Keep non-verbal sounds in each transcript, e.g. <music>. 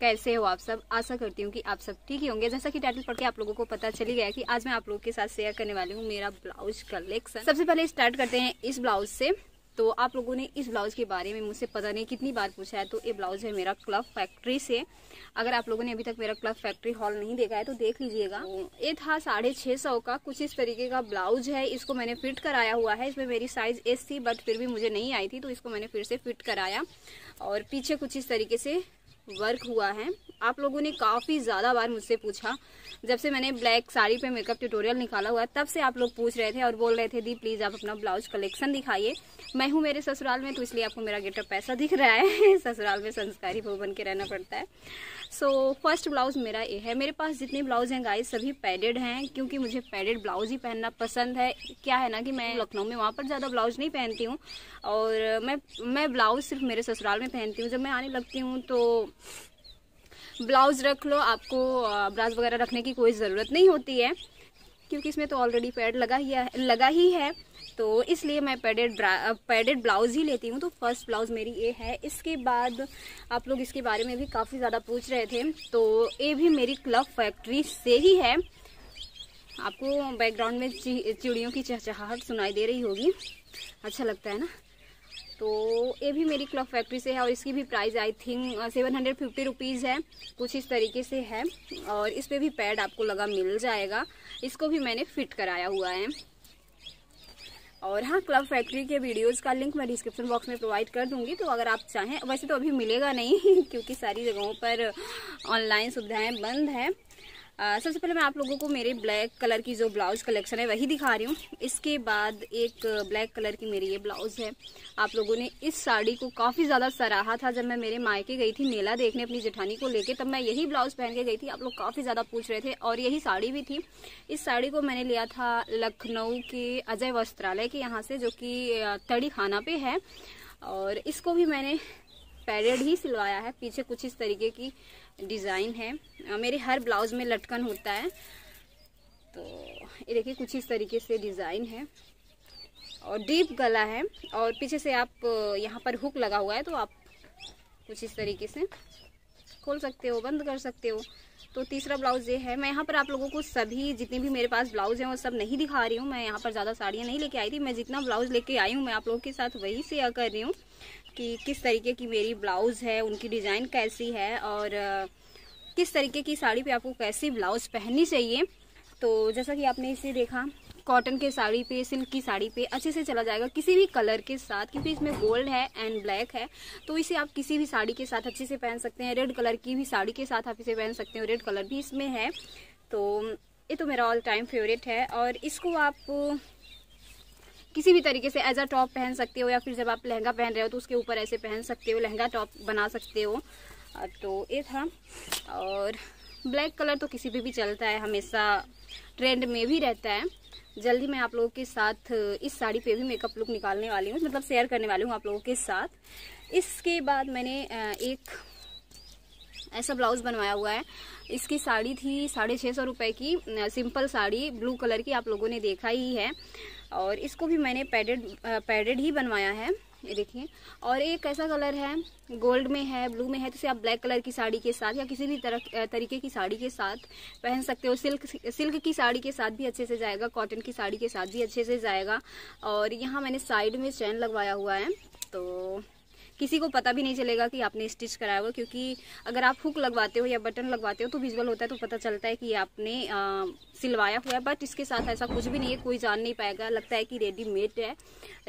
कैसे हो आप सब आशा करती हूँ कि आप सब ठीक ही होंगे जैसा कि टाइटल पढ़ के आप लोगों को पता चली गया कि आज मैं आप लोगों के साथ शेयर करने वाली हूँ मेरा ब्लाउज कलेक्शन सबसे पहले स्टार्ट करते हैं इस ब्लाउज से तो आप लोगों ने इस ब्लाउज के बारे में मुझसे पता नहीं कितनी बार पूछा है तो ये ब्लाउज है मेरा क्लब फैक्ट्री से अगर आप लोगों ने अभी तक मेरा क्लब फैक्ट्री हॉल नहीं देखा है तो देख लीजिएगा ये था साढ़े छः सौ का कुछ इस तरीके का ब्लाउज है इसको मैंने फिट कराया हुआ है इसमें मेरी साइज एस थी बट फिर भी मुझे नहीं आई थी तो इसको मैंने फिर से फिट कराया और पीछे कुछ इस तरीके से वर्क हुआ है आप लोगों ने काफ़ी ज़्यादा बार मुझसे पूछा जब से मैंने ब्लैक साड़ी पे मेकअप ट्यूटोरियल निकाला हुआ तब से आप लोग पूछ रहे थे और बोल रहे थे दी प्लीज़ आप अपना ब्लाउज कलेक्शन दिखाइए मैं हूँ मेरे ससुराल में तो इसलिए आपको मेरा गेटअप पैसा दिख रहा है <laughs> ससुराल में संस्कारी वो बन के रहना पड़ता है सो फर्स्ट ब्लाउज मेरा ये है मेरे पास जितने ब्लाउज हैं गाइस सभी पैडेड हैं क्योंकि मुझे पैडेड ब्लाउज ही पहनना पसंद है क्या है ना कि मैं लखनऊ में वहाँ पर ज़्यादा ब्लाउज नहीं पहनती हूँ और मैं मैं ब्लाउज सिर्फ मेरे ससुराल में पहनती हूँ जब मैं आने लगती हूँ तो ब्लाउज़ रख लो आपको ब्राउज वगैरह रखने की कोई ज़रूरत नहीं होती है क्योंकि इसमें तो ऑलरेडी पैड लगा ही लगा ही है तो इसलिए मैं पैडेड पैडेड ब्लाउज़ ही लेती हूँ तो फर्स्ट ब्लाउज़ मेरी ये है इसके बाद आप लोग इसके बारे में भी काफ़ी ज़्यादा पूछ रहे थे तो ये भी मेरी क्लब फैक्ट्री से ही है आपको बैकग्राउंड में चिड़ियों की चहचहाहट सुनाई दे रही होगी अच्छा लगता है ना तो ये भी मेरी क्लॉथ फैक्ट्री से है और इसकी भी price I think seven hundred fifty rupees है कुछ इस तरीके से है और इस पर भी पैड आपको लगा मिल जाएगा इसको भी मैंने फिट कराया हुआ है और हाँ क्लब फैक्ट्री के वीडियोस का लिंक मैं डिस्क्रिप्शन बॉक्स में प्रोवाइड कर दूंगी तो अगर आप चाहें वैसे तो अभी मिलेगा नहीं <laughs> क्योंकि सारी जगहों पर ऑनलाइन सुविधाएं बंद हैं सबसे पहले मैं आप लोगों को मेरे ब्लैक कलर की जो ब्लाउज कलेक्शन है वही दिखा रही हूँ इसके बाद एक ब्लैक कलर की मेरी ये ब्लाउज है आप लोगों ने इस साड़ी को काफ़ी ज़्यादा सराहा था जब मैं मेरे मायके गई थी मेला देखने अपनी जेठानी को लेके तब मैं यही ब्लाउज पहन के गई थी आप लोग काफ़ी ज़्यादा पूछ रहे थे और यही साड़ी भी थी इस साड़ी को मैंने लिया था लखनऊ के अजय वस्त्रालय के यहाँ से जो कि तड़ी खाना पे है और इसको भी मैंने पैरेड ही सिलवाया है पीछे कुछ इस तरीके की डिज़ाइन है मेरे हर ब्लाउज में लटकन होता है तो ये देखिए कुछ इस तरीके से डिज़ाइन है और डीप गला है और पीछे से आप यहाँ पर हुक लगा हुआ है तो आप कुछ इस तरीके से खोल सकते हो बंद कर सकते हो तो तीसरा ब्लाउज ये है मैं यहाँ पर आप लोगों को सभी जितने भी मेरे पास ब्लाउज हैं वो सब नहीं दिखा रही हूँ मैं यहाँ पर ज़्यादा साड़ियाँ नहीं लेके आई थी मैं जितना ब्लाउज लेके आई हूँ मैं आप लोगों के साथ वही शेयर कर रही हूँ कि किस तरीके की मेरी ब्लाउज है उनकी डिज़ाइन कैसी है और किस तरीके की साड़ी पर आपको कैसी ब्लाउज पहननी चाहिए तो जैसा कि आपने इसे देखा कॉटन के साड़ी पे सिल्क की साड़ी पे अच्छे से चला जाएगा किसी भी कलर के साथ क्योंकि इसमें गोल्ड है एंड ब्लैक है तो इसे आप किसी भी साड़ी के साथ अच्छे से पहन सकते हैं रेड कलर की भी साड़ी के साथ आप इसे पहन सकते हो रेड कलर भी इसमें है तो ये तो मेरा ऑल टाइम फेवरेट है और इसको आप किसी भी तरीके से एज अ टॉप पहन सकते हो या फिर जब आप लहंगा पहन रहे हो तो उसके ऊपर ऐसे पहन सकते हो लहंगा टॉप बना सकते हो तो ये था और ब्लैक कलर तो किसी पे भी चलता है हमेशा ट्रेंड में भी रहता है जल्दी मैं आप लोगों के साथ इस साड़ी पे भी मेकअप लुक निकालने वाली हूँ मतलब शेयर करने वाली हूँ आप लोगों के साथ इसके बाद मैंने एक ऐसा ब्लाउज बनवाया हुआ है इसकी साड़ी थी साढ़े छः सौ रुपये की सिंपल साड़ी ब्लू कलर की आप लोगों ने देखा ही है और इसको भी मैंने पैडेड पैडेड ही बनवाया है ये देखिए और एक ऐसा कलर है गोल्ड में है ब्लू में है तो इसे आप ब्लैक कलर की साड़ी के साथ या किसी भी तरह तरीके की साड़ी के साथ पहन सकते हो सिल्क सिल्क की साड़ी के साथ भी अच्छे से जाएगा कॉटन की साड़ी के साथ भी अच्छे से जाएगा और यहाँ मैंने साइड में चैन लगवाया हुआ है तो किसी को पता भी नहीं चलेगा कि आपने स्टिच कराया हुआ क्योंकि अगर आप हुक लगवाते हो या बटन लगवाते हो तो विजुअल होता है तो पता चलता है कि आपने आ, सिलवाया हुआ है बट इसके साथ ऐसा कुछ भी नहीं है कोई जान नहीं पाएगा लगता है कि रेडीमेड है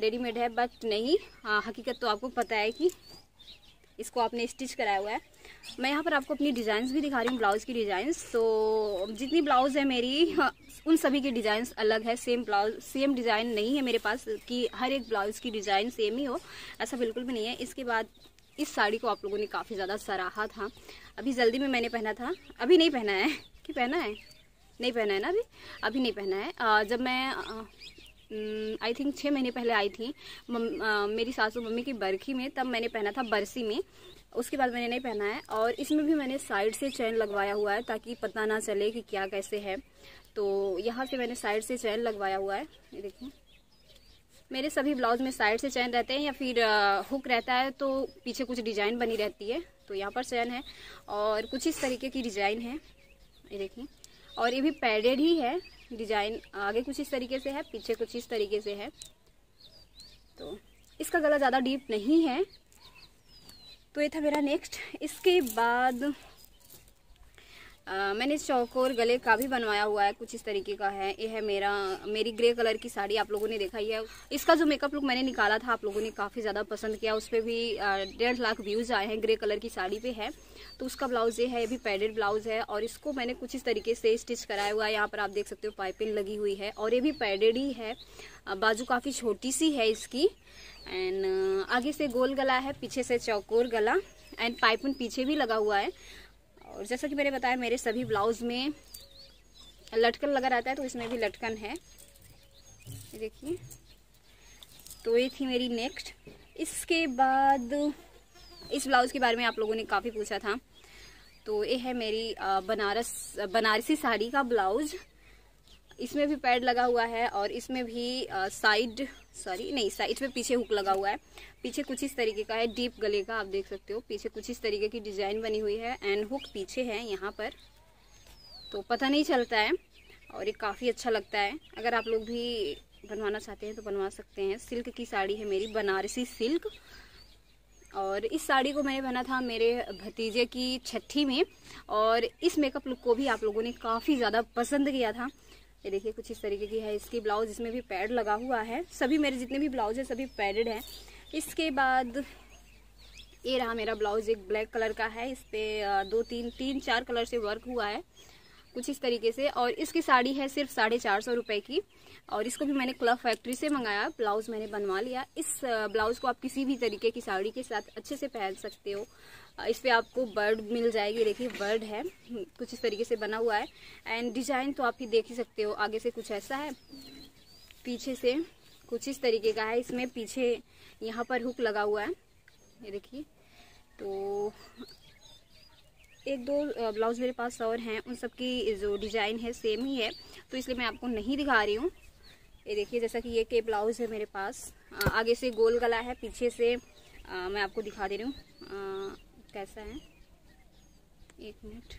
रेडीमेड है बट नहीं आ, हकीकत तो आपको पता है कि इसको आपने स्टिच कराया हुआ है मैं यहाँ पर आपको अपनी डिज़ाइंस भी दिखा रही हूँ ब्लाउज़ की डिज़ाइंस तो जितनी ब्लाउज़ है मेरी हाँ, उन सभी की डिज़ाइंस अलग है सेम ब्लाउज सेम डिज़ाइन नहीं है मेरे पास कि हर एक ब्लाउज़ की डिज़ाइन सेम ही हो ऐसा बिल्कुल भी नहीं है इसके बाद इस साड़ी को आप लोगों ने काफ़ी ज़्यादा सराहा था अभी जल्दी में मैंने पहना था अभी नहीं पहना है <laughs> कि पहना है नहीं पहना है ना अभी अभी नहीं पहना है जब मैं आई थिंक छः महीने पहले आई थी आ, मेरी सासू मम्मी की बरखी में तब मैंने पहना था बरसी में उसके बाद मैंने नहीं पहना है और इसमें भी मैंने साइड से चैन लगवाया हुआ है ताकि पता ना चले कि क्या कैसे है तो यहाँ से मैंने साइड से चैन लगवाया हुआ है ये देखिए मेरे सभी ब्लाउज में साइड से चैन रहते हैं या फिर हुक रहता है तो पीछे कुछ डिजाइन बनी रहती है तो यहाँ पर चैन है और कुछ इस तरीके की डिजाइन है ये देखिए और ये भी पैडेड ही है डिजाइन आगे कुछ इस तरीके से है पीछे कुछ इस तरीके से है तो इसका गला ज़्यादा डीप नहीं है तो ये था मेरा नेक्स्ट इसके बाद आ, मैंने चौकोर गले का भी बनवाया हुआ है कुछ इस तरीके का है ये है मेरा मेरी ग्रे कलर की साड़ी आप लोगों ने देखा ही है इसका जो मेकअप लुक मैंने निकाला था आप लोगों ने काफ़ी ज़्यादा पसंद किया उस पर भी डेढ़ लाख व्यूज़ आए हैं ग्रे कलर की साड़ी पे है तो उसका ब्लाउज़ ये है ये भी पैडेड ब्लाउज़ है और इसको मैंने कुछ इस तरीके से स्टिच कराया हुआ है यहाँ पर आप देख सकते हो पाइपिंग लगी हुई है और ये भी पैडेड ही है बाजू काफ़ी छोटी सी है इसकी एंड आगे से गोल गला है पीछे से चौकोर गला एंड पाइपिंग पीछे भी लगा हुआ है और जैसा कि मैंने बताया मेरे सभी ब्लाउज में लटकन लगा रहता है तो इसमें भी लटकन है देखिए तो ये थी मेरी नेक्स्ट इसके बाद इस ब्लाउज़ के बारे में आप लोगों ने काफ़ी पूछा था तो ये है मेरी बनारस बनारसी साड़ी का ब्लाउज़ इसमें भी पैड लगा हुआ है और इसमें भी साइड सॉरी नहीं साइड पे पीछे हुक लगा हुआ है पीछे कुछ इस तरीके का है डीप गले का आप देख सकते हो पीछे कुछ इस तरीके की डिजाइन बनी हुई है एंड हुक पीछे है यहाँ पर तो पता नहीं चलता है और ये काफ़ी अच्छा लगता है अगर आप लोग भी बनवाना चाहते हैं तो बनवा सकते हैं सिल्क की साड़ी है मेरी बनारसी सिल्क और इस साड़ी को मैंने पहना था मेरे भतीजे की छठी में और इस मेकअप लुक को भी आप लोगों ने काफ़ी ज़्यादा पसंद किया था ये देखिए कुछ इस तरीके की है इसकी ब्लाउज इसमें भी पैड लगा हुआ है सभी मेरे जितने भी ब्लाउज है सभी पैडेड हैं इसके बाद ये रहा मेरा ब्लाउज एक ब्लैक कलर का है इस पर दो तीन तीन चार कलर से वर्क हुआ है कुछ इस तरीके से और इसकी साड़ी है सिर्फ साढ़े चार सौ रुपये की और इसको भी मैंने क्लब फैक्ट्री से मंगाया ब्लाउज मैंने बनवा लिया इस ब्लाउज को आप किसी भी तरीके की साड़ी के साथ अच्छे से पहन सकते हो इस पर आपको बर्ड मिल जाएगी देखिए बर्ड है कुछ इस तरीके से बना हुआ है एंड डिजाइन तो आप ही देख ही सकते हो आगे से कुछ ऐसा है पीछे से कुछ इस तरीके का है इसमें पीछे यहाँ पर हुक लगा हुआ है ये देखिए तो एक दो ब्लाउज मेरे पास और हैं उन सब की जो डिजाइन है सेम ही है तो इसलिए मैं आपको नहीं दिखा रही हूँ ये देखिए जैसा कि ये के ब्लाउज है मेरे पास आगे से गोल गला है पीछे से आ, मैं आपको दिखा दे रही हूँ कैसा है एक मिनट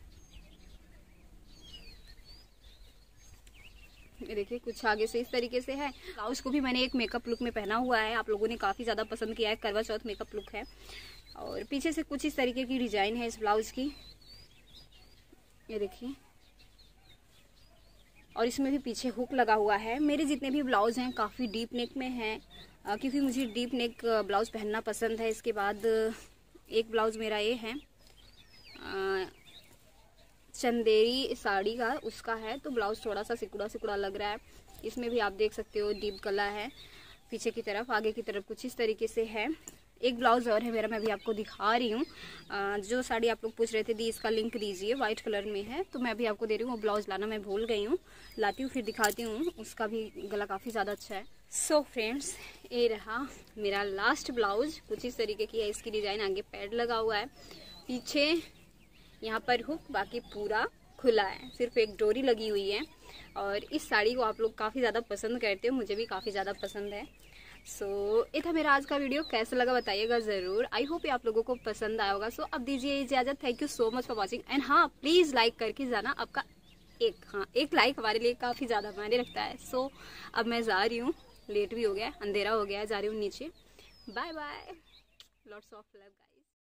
ये देखिए कुछ आगे से इस तरीके से है ब्लाउज को भी मैंने एक मेकअप लुक में पहना हुआ है आप लोगों ने काफ़ी ज़्यादा पसंद किया है करवा चौथ मेकअप लुक है और पीछे से कुछ इस तरीके की डिजाइन है इस ब्लाउज की ये देखिए और इसमें भी पीछे हुक लगा हुआ है मेरे जितने भी ब्लाउज हैं काफ़ी डीप नेक में हैं क्योंकि मुझे डीप नेक ब्लाउज पहनना पसंद है इसके बाद एक ब्लाउज मेरा ये है चंदेरी साड़ी का उसका है तो ब्लाउज थोड़ा सा सिकुड़ा सिकुड़ा लग रहा है इसमें भी आप देख सकते हो डीप गला है पीछे की तरफ आगे की तरफ कुछ इस तरीके से है एक ब्लाउज और है मेरा मैं भी आपको दिखा रही हूँ जो साड़ी आप लोग पूछ रहे थे दी इसका लिंक दीजिए वाइट कलर में है तो मैं भी आपको दे रही हूँ वो ब्लाउज लाना मैं भूल गई हूँ लाती हूँ फिर दिखाती हूँ उसका भी गला काफ़ी ज़्यादा अच्छा है सो so फ्रेंड्स ये रहा मेरा लास्ट ब्लाउज कुछ इस तरीके की है इसकी डिज़ाइन आगे पैड लगा हुआ है पीछे यहाँ पर हुक बाकी पूरा खुला है सिर्फ एक डोरी लगी हुई है और इस साड़ी को आप लोग काफ़ी ज़्यादा पसंद करते हो मुझे भी काफ़ी ज़्यादा पसंद है सो so, ये था मेरा आज का वीडियो कैसा लगा बताइएगा जरूर आई होप ये आप लोगों को पसंद आया होगा सो so, अब दीजिए इजाजत thank you so much for watching and हाँ प्लीज लाइक करके जाना आपका एक हाँ एक लाइक हमारे लिए काफ़ी ज़्यादा मायने रखता है सो so, अब मैं जा रही हूँ लेट भी हो गया अंधेरा हो गया जा रही हूँ नीचे bye bye lots of love